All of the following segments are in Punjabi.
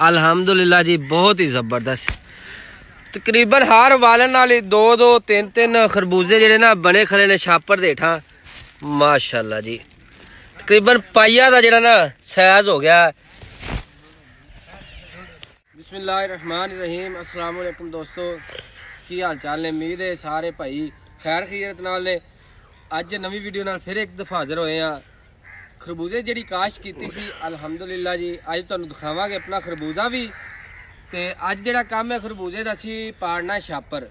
अलहमदुल्ला जी बहुत ही जबरदस्त तकरीबन हर वालन दो दो तीन तीन खरबूजे जड़े ना बने खड़े ने छापर हेठा माशाला जी तकरीबन पाइया का जरा ना सैज हो गया बिस्मिल्लाहमान रहीम असलम दोस्तों की हाल चाल ने उम्मीद सारे भाई खैर खीरत नाल ने अज नवी वीडियो न फिर एक दफा हाजिर हो ਖਰਬੂਜ਼ੇ ਜਿਹੜੀ ਕਾਸ਼ ਕੀਤੀ ਸੀ ਅਲਹਮਦੁਲਿਲਾ ਜੀ ਅੱਜ ਤੁਹਾਨੂੰ ਦਿਖਾਵਾਂਗੇ ਆਪਣਾ ਖਰਬੂਜ਼ਾ ਵੀ ਤੇ ਅੱਜ ਜਿਹੜਾ ਕੰਮ ਹੈ ਖਰਬੂਜ਼ੇ ਦਾ ਅਸੀਂ ਪਾੜਨਾ ਛਾਪਰ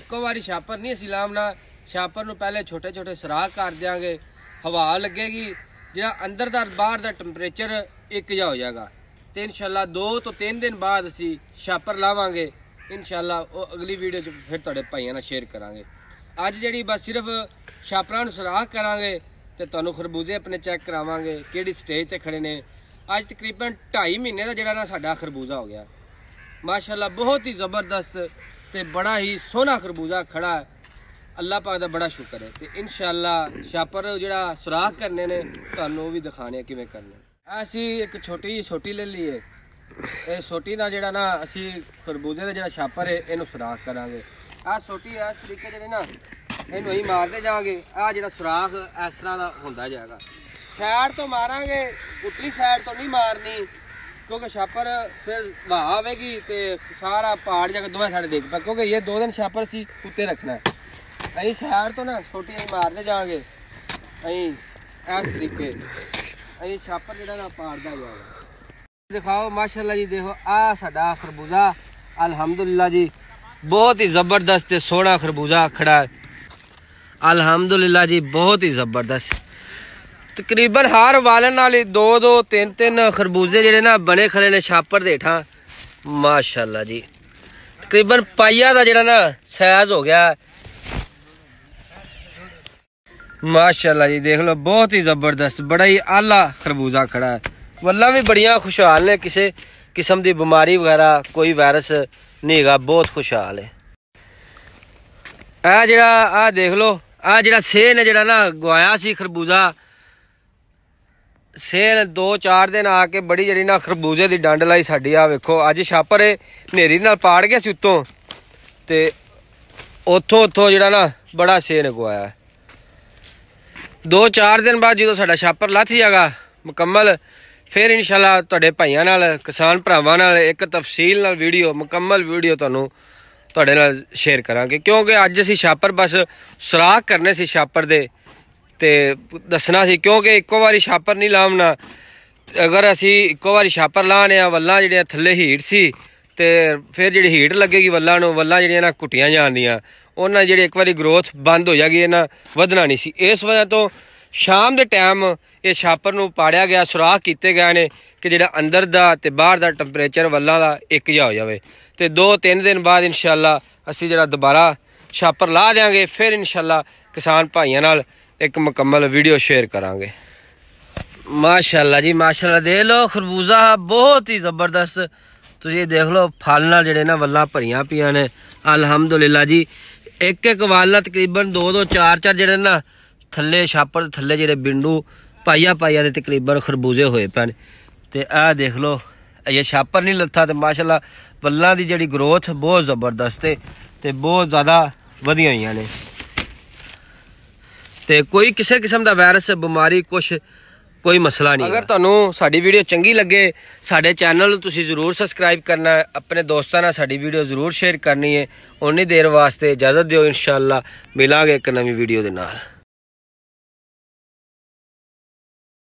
ਇੱਕੋ ਵਾਰੀ ਛਾਪਰ ਨਹੀਂ ਅਸੀਂ ਲਾਉਣਾ ਛਾਪਰ ਨੂੰ ਪਹਿਲੇ ਛੋਟੇ ਛੋਟੇ ਸਰਾਹ ਕਰ ਦਿਆਂਗੇ ਹਵਾ ਲੱਗੇਗੀ ਜਿਹੜਾ ਅੰਦਰ ਦਾ ਬਾਹਰ ਦਾ ਟੈਂਪਰੇਚਰ ਇੱਕ ਜਿਹਾ ਹੋ ਜਾਏਗਾ ਤੇ ਇਨਸ਼ਾਅੱਲਾ 2 ਤੋਂ 3 ਦਿਨ ਬਾਅਦ ਅਸੀਂ ਛਾਪਰ ਲਾਵਾਂਗੇ ਇਨਸ਼ਾਅੱਲਾ ਉਹ ਅਗਲੀ ਵੀਡੀਓ 'ਚ ਫਿਰ ਤੁਹਾਡੇ ਭਾਈਆਂ ਨਾਲ ਸ਼ੇਅਰ ਕਰਾਂਗੇ ਅੱਜ ਜਿਹੜੀ ਬਸ ਸਿਰਫ ਛਾਪਰਾਂ ਨੂੰ ਸਰਾਹ ਕਰਾਂਗੇ ਤੇ ਤੁਹਾਨੂੰ ਖਰਬੂਜ਼ੇ ਆਪਣੇ ਚੈੱਕ ਕਰਾਵਾਂਗੇ ਕਿਹੜੀ ਸਟੇਜ ਤੇ ਖੜੇ ਨੇ ਅੱਜ ਤਕਰੀਬਨ 2.5 ਮਹੀਨੇ ਦਾ ਜਿਹੜਾ ਨਾ ਸਾਡਾ ਖਰਬੂਜ਼ਾ ਹੋ ਗਿਆ ਮਾਸ਼ਾਅੱਲਾ ਬਹੁਤ ਹੀ ਜ਼ਬਰਦਸਤ ਤੇ ਬੜਾ ਹੀ ਸੋਹਣਾ ਖਰਬੂਜ਼ਾ ਖੜਾ ਹੈ ਅੱਲਾਹ ਪਾਕ ਦਾ ਬੜਾ ਸ਼ੁਕਰ ਹੈ ਤੇ ਇਨਸ਼ਾਅੱਲਾ ਸ਼ਾਪਰ ਜਿਹੜਾ ਸੁਰਾਖ ਕਰਨੇ ਨੇ ਤੁਹਾਨੂੰ ਉਹ ਵੀ ਦਿਖਾਣੇ ਕਿਵੇਂ ਕਰਨੇ ਅਸੀਂ ਇੱਕ ਛੋਟੀ ਜਿਹੀ ਛੋਟੀ ਲੈ ਲਈਏ ਇਹ ਛੋਟੀ ਨਾਲ ਜਿਹੜਾ ਨਾ ਅਸੀਂ ਖਰਬੂਜ਼ੇ ਦਾ ਜਿਹੜਾ ਛਾਪਰ ਹੈ ਇਹਨੂੰ ਸੁਰਾਖ ਕਰਾਂਗੇ ਆ ਛੋਟੀ ਇਸ ਤਰੀਕੇ ਜਿਹੜੇ ਨਾ ਇਹਨੂੰ ਹੀ ਮਾਰਦੇ ਜਾਵਾਂਗੇ ਆ ਜਿਹੜਾ ਸੁਰਾਖ ਇਸ ਤਰ੍ਹਾਂ ਦਾ ਹੁੰਦਾ ਜਾਏਗਾ ਸਾਈਡ ਤੋਂ ਮਾਰਾਂਗੇ ਉਤਲੀ ਸਾਈਡ ਤੋਂ ਨਹੀਂ ਮਾਰਨੀ ਕਿਉਂਕਿ ਛਾਪਰ ਫਿਰ ਵਾਹ ਆਵੇਗੀ ਤੇ ਸਾਰਾ ਪਹਾੜ ਜਾ ਕੇ ਦੋਵੇਂ ਸਾਡੇ ਦੇਖ ਪਾ ਕਿਉਂਕਿ ਇਹ ਦੋ ਦਿਨ ਛਾਪਰ ਸੀ ਉੱਤੇ ਰੱਖਣਾ ਅਸੀਂ ਸਾਈਡ ਤੋਂ ਨਾ ਛੋਟੀ ਜਿਹੀ ਮਾਰਦੇ ਜਾਵਾਂਗੇ ਅਸੀਂ ਇਸ ਤਰੀਕੇ ਅਸੀਂ ਛਾਪਰ ਜਿਹੜਾ ਨਾ ਪਾੜਦਾ ਜਾਏਗਾ ਦਿਖਾਓ ਮਾਸ਼ਾਅੱਲਾ ਜੀ ਦੇਖੋ ਆ ਸਾਡਾ ਖਰਬੂਜ਼ਾ ਅਲਹਮਦੁਲਿਲਾ ਜੀ ਬਹੁਤ ਹੀ ਜ਼ਬਰਦਸਤ ਤੇ ਸੋਹਣਾ ਖਰਬੂਜ਼ਾ ਖੜਾ ਹੈ अलहमदुल्ला जी बहुत ही जबरदस्त तकरीबन हर वालन वाली दो दो तीन तीन खरबूजे जड़े ना बने खड़े ने छापर हेठा माशाला जी तकरीबन पाइया का जड़ा ना सैज हो गया माशाला जी देख लो बहुत ही जबरदस्त बड़ा ही आला खरबूजा खड़ा है वाला भी बड़िया खुशहाल ने किसी किस्म की बीमारी वगैरह कोई वायरस नहीं है बहुत खुशहाल है ए जरा आ देख लो ਆ ਜਿਹੜਾ ਸੇ ਨੇ ਜਿਹੜਾ ਨਾ ਗਵਾਇਆ ਸੀ ਖਰਬੂਜ਼ਾ ਸੇਲ 2-4 ਦਿਨ ਆ ਕੇ ਬੜੀ ਜਿਹੜੀ ਨਾ ਖਰਬੂਜ਼ੇ ਦੀ ਡੰਡ ਲਾਈ ਸਾਡੀ ਆ ਵੇਖੋ ਅੱਜ ਛਾਪਰ ਏ ਨੇਰੀ ਨਾਲ ਪਾੜ ਗਿਆ ਸੀ ਉੱਤੋਂ ਤੇ ਉੱਥੋਂ ਉੱਥੋਂ ਜਿਹੜਾ ਨਾ ਬੜਾ ਸੇਨ ਗਵਾਇਆ 2-4 ਦਿਨ ਬਾਅਦ ਜਦੋਂ ਸਾਡਾ ਛਾਪਰ ਲੱਥ ਜਾਗਾ ਮੁਕੰਮਲ ਫਿਰ ਇਨਸ਼ਾਅੱਲਾ ਤੁਹਾਡੇ ਭਾਈਆਂ ਨਾਲ ਕਿਸਾਨ ਭਰਾਵਾਂ ਨਾਲ ਇੱਕ ਤਫਸੀਲ ਨਾਲ ਵੀਡੀਓ ਮੁਕੰਮਲ ਵੀਡੀਓ ਤੁਹਾਨੂੰ ਤੁਹਾਡੇ ਨਾਲ ਸ਼ੇਅਰ ਕਰਾਂਗੇ ਕਿਉਂਕਿ ਅੱਜ ਅਸੀਂ ਛਾਪਰ ਬਸ ਸੁਰਾਖ ਕਰਨੇ ਸੀ ਛਾਪਰ ਦੇ ਤੇ ਦੱਸਣਾ ਸੀ ਕਿਉਂਕਿ ਇੱਕੋ ਵਾਰੀ ਛਾਪਰ ਨਹੀਂ ਲਾਉਣਾ ਅਗਰ ਅਸੀਂ ਇੱਕੋ ਵਾਰੀ ਛਾਪਰ ਲਾਣੇ ਆ ਵੱਲਾਂ ਜਿਹੜੀਆਂ ਥੱਲੇ ਹੀਟ ਸੀ ਤੇ ਫਿਰ ਜਿਹੜੀ ਹੀਟ ਲੱਗੇਗੀ ਵੱਲਾਂ ਨੂੰ ਵੱਲਾਂ ਜਿਹੜੀਆਂ ਨਾ ਕੁੱਟੀਆਂ ਜਾਂਦੀਆਂ ਉਹਨਾਂ ਜਿਹੜੀ ਇੱਕ ਵਾਰੀ ਗਰੋਥ ਬੰਦ ਹੋ ਜਾਗੀ ਇਹਨਾਂ ਵਧਣਾ ਨਹੀਂ ਸੀ ਇਸ ਵਜ੍ਹਾ ਤੋਂ ਸ਼ਾਮ ਦੇ ਟਾਈਮ ਇਹ ਛਾਪਰ ਨੂੰ ਪਾੜਿਆ ਗਿਆ ਸੁਰਾਖ ਕੀਤੇ ਗਏ ਨੇ ਕਿ ਜਿਹੜਾ ਅੰਦਰ ਦਾ ਤੇ ਬਾਹਰ ਦਾ ਟੈਂਪਰੇਚਰ ਵੱਲਾਂ ਦਾ ਇੱਕ ਜਿਹਾ ਹੋ ਜਾਵੇ ਤੇ 2-3 ਦਿਨ ਬਾਅਦ ਇਨਸ਼ਾਅੱਲਾ ਅਸੀਂ ਜਿਹੜਾ ਦੁਬਾਰਾ ਛਾਪਰ ਲਾ ਦੇਾਂਗੇ ਫਿਰ ਇਨਸ਼ਾਅੱਲਾ ਕਿਸਾਨ ਭਾਈਆਂ ਨਾਲ ਇੱਕ ਮੁਕੰਮਲ ਵੀਡੀਓ ਸ਼ੇਅਰ ਕਰਾਂਗੇ ਮਾਸ਼ਾਅੱਲਾ ਜੀ ਮਾਸ਼ਾਅੱਲਾ ਦੇ ਲੋ ਖਰਬੂਜ਼ਾ ਬਹੁਤ ਹੀ ਜ਼ਬਰਦਸਤ ਤੁਸੀਂ ਦੇਖ ਲਓ ਫਲ ਨਾਲ ਜਿਹੜੇ ਨਾ ਵੱਲਾਂ ਭਰੀਆਂ ਪਈਆਂ ਨੇ ਅਲਹਮਦੁਲਿਲਾ ਜੀ ਇੱਕ ਇੱਕ ਵਾਲਾ ਤਕਰੀਬਨ 2 2 4 4 ਜਿਹੜੇ ਨਾ ਥੱਲੇ ਛਾਪਰ ਥੱਲੇ ਜਿਹੜੇ ਬਿੰਡੂ ਪਾਈਆ ਪਾਈਆ ਦੇ ਤਕਰੀਬਨ ਖਰਬੂਜ਼ੇ ਹੋਏ ਪੈਣ ਤੇ ਆਹ ਦੇਖ ਲਓ ਇਹ ਛਾਪਰ ਨਹੀਂ ਲੱਥਾ ਤੇ ਮਾਸ਼ਾਅੱਲਾ ਪੱਲਾਂ ਦੀ ਜਿਹੜੀ ਗਰੋਥ ਬਹੁਤ ਜ਼ਬਰਦਸਤ ਹੈ ਤੇ ਬਹੁਤ ਜ਼ਿਆਦਾ ਵਧੀਆਂ ਹੋਈਆਂ ਨੇ ਤੇ ਕੋਈ ਕਿਸੇ ਕਿਸਮ ਦਾ ਵਾਇਰਸ ਬਿਮਾਰੀ ਕੁਛ ਕੋਈ ਮਸਲਾ ਨਹੀਂ ਅਗਰ ਤੁਹਾਨੂੰ ਸਾਡੀ ਵੀਡੀਓ ਚੰਗੀ ਲੱਗੇ ਸਾਡੇ ਚੈਨਲ ਨੂੰ ਤੁਸੀਂ ਜ਼ਰੂਰ ਸਬਸਕ੍ਰਾਈਬ ਕਰਨਾ ਆਪਣੇ ਦੋਸਤਾਂ ਨਾਲ ਸਾਡੀ ਵੀਡੀਓ ਜ਼ਰੂਰ ਸ਼ੇਅਰ ਕਰਨੀ ਹੈ ਉਨੀ ਦੇਰ ਵਾਸਤੇ ਇਜਾਜ਼ਤ ਦਿਓ ਇਨਸ਼ਾਅੱਲਾ ਮਿਲਾਂਗੇ ਇੱਕ ਨਵੀਂ ਵੀਡੀਓ ਦੇ ਨਾਲ